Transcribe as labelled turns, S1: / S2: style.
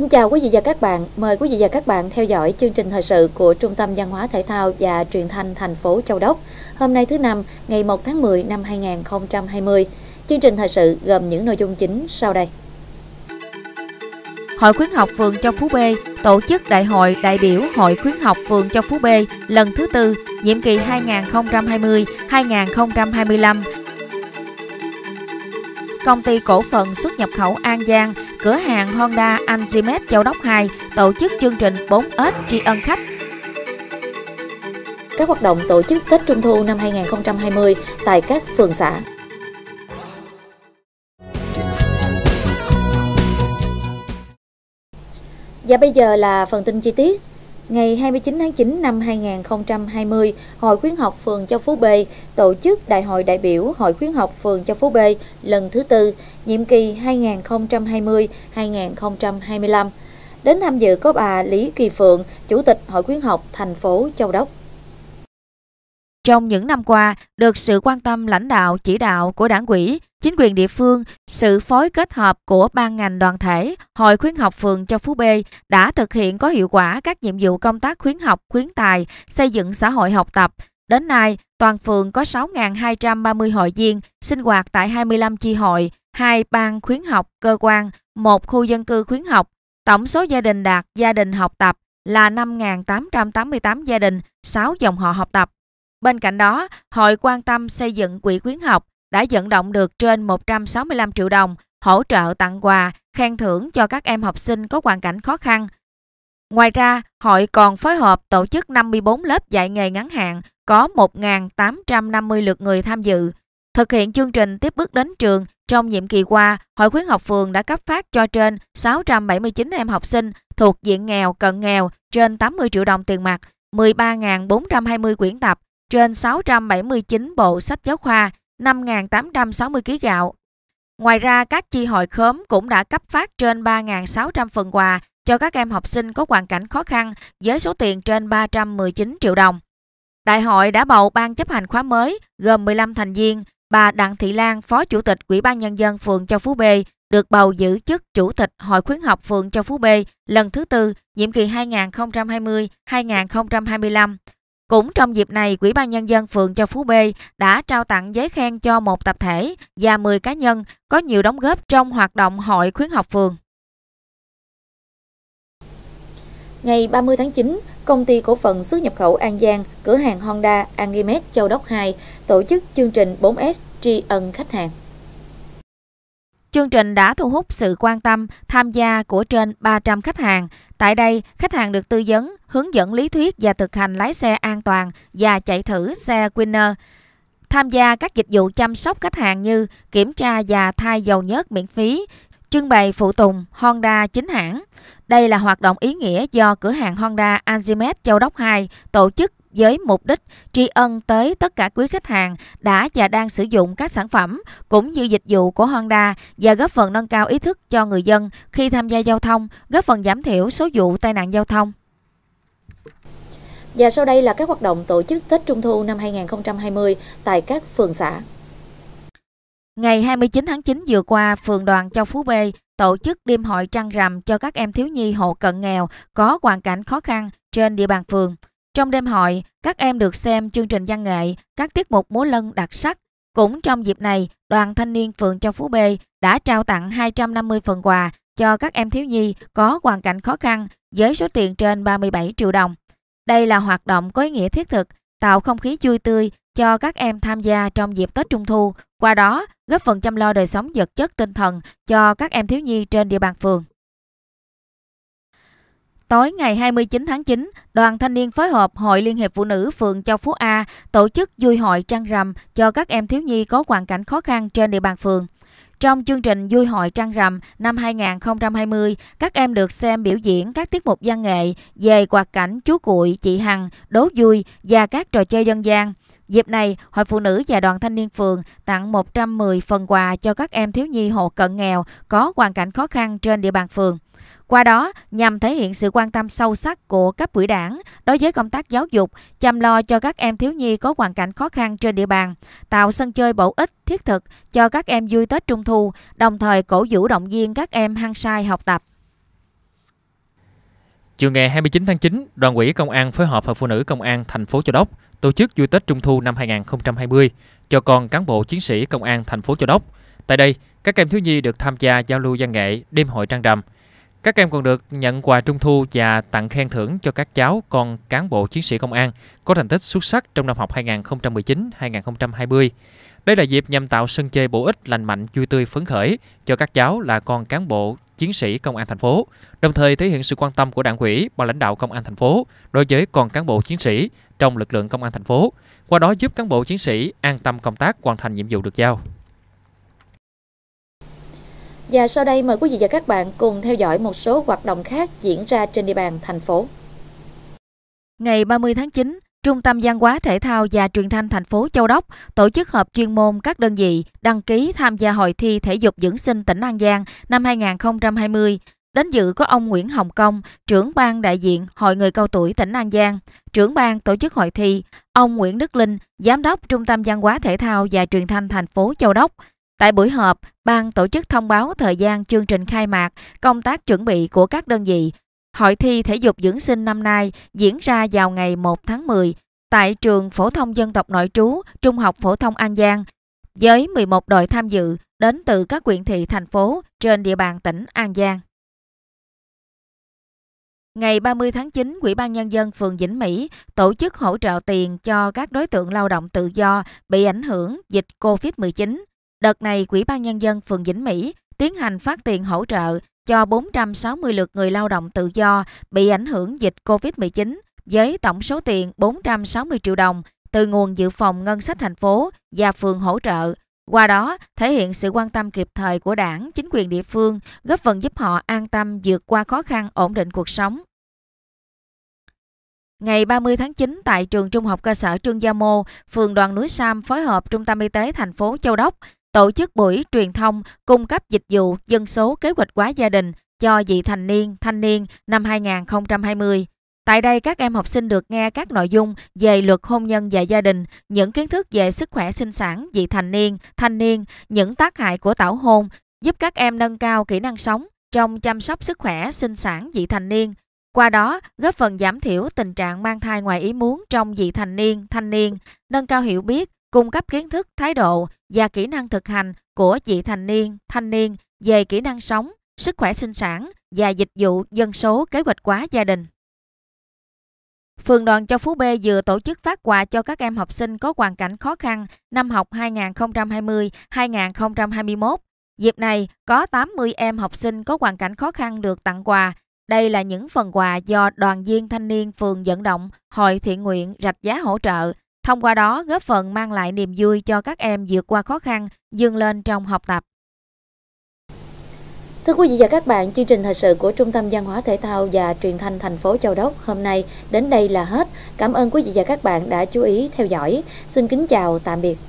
S1: Xin chào quý vị và các bạn. Mời quý vị và các bạn theo dõi chương trình thời sự của Trung tâm Văn hóa Thể thao và Truyền thanh thành phố Châu Đốc. Hôm nay thứ năm, ngày 1 tháng 10 năm 2020. Chương trình thời sự gồm những nội dung chính sau đây. Hội khuyến học phường Châu Phú B tổ chức đại hội đại biểu Hội khuyến học phường Châu Phú B lần thứ tư, nhiệm kỳ 2020-2025. Công ty cổ phần xuất nhập khẩu An Giang cửa hàng Honda Anjimet Châu Đốc 2 tổ chức chương trình 4S tri ân khách các hoạt động tổ chức Tết Trung thu năm 2020 tại các phường xã. Và bây giờ là phần tin chi tiết. Ngày 29 tháng 9 năm 2020, Hội khuyến học phường Châu Phú B tổ chức Đại hội đại biểu Hội khuyến học phường Châu Phú B lần thứ tư, nhiệm kỳ 2020-2025. Đến tham dự có bà Lý Kỳ Phượng, Chủ tịch Hội khuyến học thành phố Châu Đốc. Trong những năm qua, được sự quan tâm lãnh đạo chỉ đạo của đảng quỹ, chính quyền địa phương, sự phối kết hợp của ban ngành đoàn thể, Hội khuyến học phường Châu Phú B đã thực hiện có hiệu quả các nhiệm vụ công tác khuyến học, khuyến tài, xây dựng xã hội học tập. Đến nay, toàn phường có 6.230 hội viên sinh hoạt tại 25 chi hội, hai ban khuyến học cơ quan, một khu dân cư khuyến học. Tổng số gia đình đạt gia đình học tập là 5.888 gia đình, 6 dòng họ học tập. Bên cạnh đó, Hội quan tâm xây dựng quỹ khuyến học đã vận động được trên 165 triệu đồng hỗ trợ tặng quà, khen thưởng cho các em học sinh có hoàn cảnh khó khăn. Ngoài ra, hội còn phối hợp tổ chức 54 lớp dạy nghề ngắn hạn có 1.850 lượt người tham dự. Thực hiện chương trình tiếp bước đến trường, trong nhiệm kỳ qua, Hội khuyến học phường đã cấp phát cho trên 679 em học sinh thuộc diện nghèo, cận nghèo trên 80 triệu đồng tiền mặt, 13.420 quyển tập, trên 679 bộ sách giáo khoa, 5.860 kg gạo. Ngoài ra, các chi hội khóm cũng đã cấp phát trên 3.600 phần quà cho các em học sinh có hoàn cảnh khó khăn với số tiền trên 319 triệu đồng. Đại hội đã bầu ban chấp hành khóa mới gồm 15 thành viên, bà Đặng Thị Lan, Phó Chủ tịch Ủy ban Nhân dân phường Châu Phú B, được bầu giữ chức Chủ tịch Hội khuyến học phường Châu Phú B lần thứ tư, nhiệm kỳ 2020-2025. Cũng trong dịp này, quỹ ban Nhân dân phường Châu Phú B đã trao tặng giấy khen cho một tập thể và 10 cá nhân có nhiều đóng góp trong hoạt động hội khuyến học phường. Ngày 30 tháng 9, công ty cổ phần xuất nhập khẩu An Giang, cửa hàng Honda Angimet Châu Đốc 2 tổ chức chương trình 4S tri ân khách hàng. Chương trình đã thu hút sự quan tâm, tham gia của trên 300 khách hàng. Tại đây, khách hàng được tư vấn, hướng dẫn lý thuyết và thực hành lái xe an toàn và chạy thử xe Winner. Tham gia các dịch vụ chăm sóc khách hàng như kiểm tra và thay dầu nhớt miễn phí, trưng bày phụ tùng Honda chính hãng. Đây là hoạt động ý nghĩa do cửa hàng Honda Anzimet Châu Đốc 2 tổ chức với mục đích tri ân tới tất cả quý khách hàng đã và đang sử dụng các sản phẩm cũng như dịch vụ của Honda và góp phần nâng cao ý thức cho người dân khi tham gia giao thông, góp phần giảm thiểu số vụ tai nạn giao thông. Và sau đây là các hoạt động tổ chức Tết Trung thu năm 2020 tại các phường xã. Ngày 29 tháng 9 vừa qua, phường đoàn Châu Phú B tổ chức đêm hội trăng rằm cho các em thiếu nhi hộ cận nghèo có hoàn cảnh khó khăn trên địa bàn phường. Trong đêm hội, các em được xem chương trình văn nghệ, các tiết mục múa lân đặc sắc. Cũng trong dịp này, đoàn thanh niên phường Châu Phú B đã trao tặng 250 phần quà cho các em thiếu nhi có hoàn cảnh khó khăn với số tiền trên 37 triệu đồng. Đây là hoạt động có ý nghĩa thiết thực, tạo không khí vui tươi cho các em tham gia trong dịp Tết Trung Thu, qua đó góp phần chăm lo đời sống vật chất tinh thần cho các em thiếu nhi trên địa bàn phường. Tối ngày 29 tháng 9, Đoàn Thanh niên phối hợp Hội Liên hiệp Phụ nữ phường Châu Phú A tổ chức vui hội trăng rằm cho các em thiếu nhi có hoàn cảnh khó khăn trên địa bàn phường. Trong chương trình vui hội trăng rằm năm 2020, các em được xem biểu diễn các tiết mục văn nghệ về quạt cảnh chú Cụi, chị Hằng, đố vui và các trò chơi dân gian. Dịp này, Hội Phụ nữ và Đoàn Thanh niên phường tặng 110 phần quà cho các em thiếu nhi hộ cận nghèo có hoàn cảnh khó khăn trên địa bàn phường. Qua đó nhằm thể hiện sự quan tâm sâu sắc của cấp ủy đảng đối với công tác giáo dục, chăm lo cho các em thiếu nhi có hoàn cảnh khó khăn trên địa bàn, tạo sân chơi bổ ích, thiết thực cho các em vui Tết Trung Thu, đồng thời cổ vũ động viên các em hăng say học tập. Chiều ngày 29 tháng 9, Đoàn ủy Công an phối hợp với Phụ nữ Công an thành phố Châu Đốc tổ chức vui Tết Trung thu năm 2020 cho con cán bộ chiến sĩ Công an thành phố Châu Đốc. Tại đây, các em thiếu nhi được tham gia giao lưu văn nghệ đêm hội trăng rằm – các em còn được nhận quà trung thu và tặng khen thưởng cho các cháu con cán bộ chiến sĩ công an có thành tích xuất sắc trong năm học 2019-2020. Đây là dịp nhằm tạo sân chơi bổ ích, lành mạnh, vui tươi, phấn khởi cho các cháu là con cán bộ chiến sĩ công an thành phố, đồng thời thể hiện sự quan tâm của đảng ủy và lãnh đạo công an thành phố đối với con cán bộ chiến sĩ trong lực lượng công an thành phố, qua đó giúp cán bộ chiến sĩ an tâm công tác hoàn thành nhiệm vụ được giao. Và sau đây mời quý vị và các bạn cùng theo dõi một số hoạt động khác diễn ra trên địa bàn thành phố. Ngày 30 tháng 9, Trung tâm Văn hóa Thể thao và Truyền thanh thành phố Châu Đốc tổ chức họp chuyên môn các đơn vị đăng ký tham gia hội thi thể dục dưỡng sinh tỉnh An Giang năm 2020. Đến dự có ông Nguyễn Hồng Công, trưởng ban đại diện Hội người cao tuổi tỉnh An Giang, trưởng ban tổ chức hội thi, ông Nguyễn Đức Linh, giám đốc Trung tâm Văn hóa Thể thao và Truyền thanh thành phố Châu Đốc, Tại buổi họp, ban tổ chức thông báo thời gian chương trình khai mạc, công tác chuẩn bị của các đơn vị. Hội thi thể dục dưỡng sinh năm nay diễn ra vào ngày 1 tháng 10 tại trường phổ thông dân tộc nội trú, Trung học phổ thông An Giang với 11 đội tham dự đến từ các quyện thị thành phố trên địa bàn tỉnh An Giang. Ngày 30 tháng 9, Ủy ban Nhân dân phường Vĩnh Mỹ tổ chức hỗ trợ tiền cho các đối tượng lao động tự do bị ảnh hưởng dịch COVID-19. Đợt này, Quỹ ban Nhân dân phường Vĩnh Mỹ tiến hành phát tiền hỗ trợ cho 460 lượt người lao động tự do bị ảnh hưởng dịch COVID-19 với tổng số tiền 460 triệu đồng từ nguồn dự phòng ngân sách thành phố và phường hỗ trợ. Qua đó, thể hiện sự quan tâm kịp thời của đảng, chính quyền địa phương, góp phần giúp họ an tâm vượt qua khó khăn, ổn định cuộc sống. Ngày 30 tháng 9 tại trường Trung học cơ sở Trương Gia Mô, phường Đoàn Núi Sam phối hợp Trung tâm Y tế thành phố Châu Đốc tổ chức buổi truyền thông cung cấp dịch vụ dân số kế hoạch hóa gia đình cho vị thành niên, thanh niên năm 2020. Tại đây các em học sinh được nghe các nội dung về luật hôn nhân và gia đình, những kiến thức về sức khỏe sinh sản vị thành niên, thanh niên, những tác hại của tảo hôn, giúp các em nâng cao kỹ năng sống trong chăm sóc sức khỏe sinh sản vị thành niên. Qua đó, góp phần giảm thiểu tình trạng mang thai ngoài ý muốn trong vị thành niên, thanh niên, nâng cao hiểu biết cung cấp kiến thức, thái độ và kỹ năng thực hành của chị thành niên, thanh niên về kỹ năng sống, sức khỏe sinh sản và dịch vụ dân số kế hoạch hóa gia đình. Phường đoàn cho Phú B vừa tổ chức phát quà cho các em học sinh có hoàn cảnh khó khăn năm học 2020-2021. Dịp này, có 80 em học sinh có hoàn cảnh khó khăn được tặng quà. Đây là những phần quà do đoàn viên thanh niên phường vận động, hội thiện nguyện rạch giá hỗ trợ Thông qua đó góp phần mang lại niềm vui cho các em vượt qua khó khăn, dương lên trong học tập. Thưa quý vị và các bạn, chương trình thời sự của Trung tâm Văn hóa Thể thao và Truyền thanh thành phố Châu Đốc hôm nay đến đây là hết. Cảm ơn quý vị và các bạn đã chú ý theo dõi. Xin kính chào, tạm biệt.